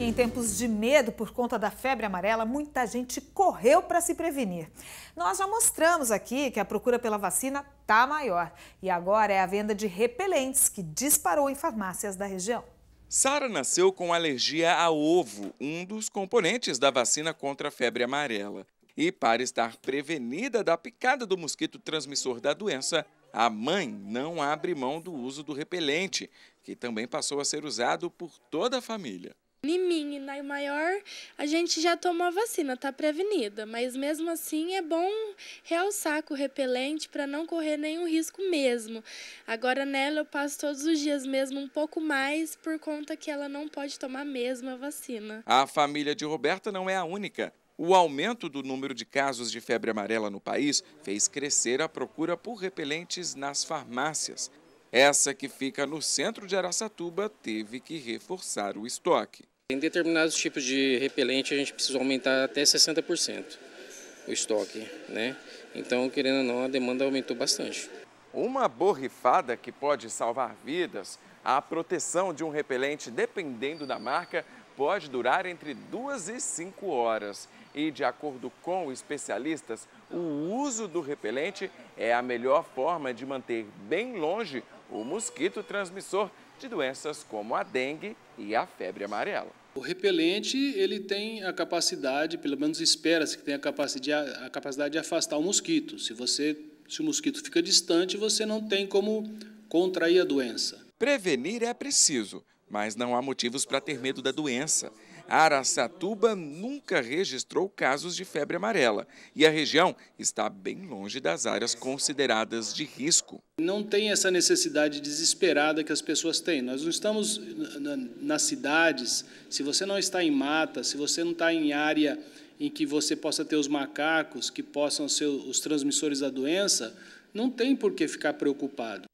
Em tempos de medo por conta da febre amarela, muita gente correu para se prevenir. Nós já mostramos aqui que a procura pela vacina está maior e agora é a venda de repelentes que disparou em farmácias da região. Sara nasceu com alergia a ovo, um dos componentes da vacina contra a febre amarela. E para estar prevenida da picada do mosquito transmissor da doença, a mãe não abre mão do uso do repelente, que também passou a ser usado por toda a família. Em mim e na maior, a gente já tomou a vacina, está prevenida, mas mesmo assim é bom realçar com o repelente para não correr nenhum risco mesmo. Agora nela eu passo todos os dias mesmo um pouco mais por conta que ela não pode tomar mesmo a vacina. A família de Roberta não é a única. O aumento do número de casos de febre amarela no país fez crescer a procura por repelentes nas farmácias. Essa que fica no centro de Araçatuba teve que reforçar o estoque. Em determinados tipos de repelente, a gente precisa aumentar até 60% o estoque, né? Então, querendo ou não, a demanda aumentou bastante. Uma borrifada que pode salvar vidas, a proteção de um repelente, dependendo da marca, pode durar entre duas e cinco horas. E, de acordo com especialistas, o uso do repelente é a melhor forma de manter bem longe o mosquito transmissor de doenças como a dengue e a febre amarela. O repelente ele tem a capacidade, pelo menos espera-se que tenha a capacidade, de afastar o mosquito. Se você, se o mosquito fica distante, você não tem como contrair a doença. Prevenir é preciso, mas não há motivos para ter medo da doença. Araçatuba nunca registrou casos de febre amarela e a região está bem longe das áreas consideradas de risco. Não tem essa necessidade desesperada que as pessoas têm. Nós não estamos nas cidades, se você não está em mata, se você não está em área em que você possa ter os macacos, que possam ser os transmissores da doença, não tem por que ficar preocupado.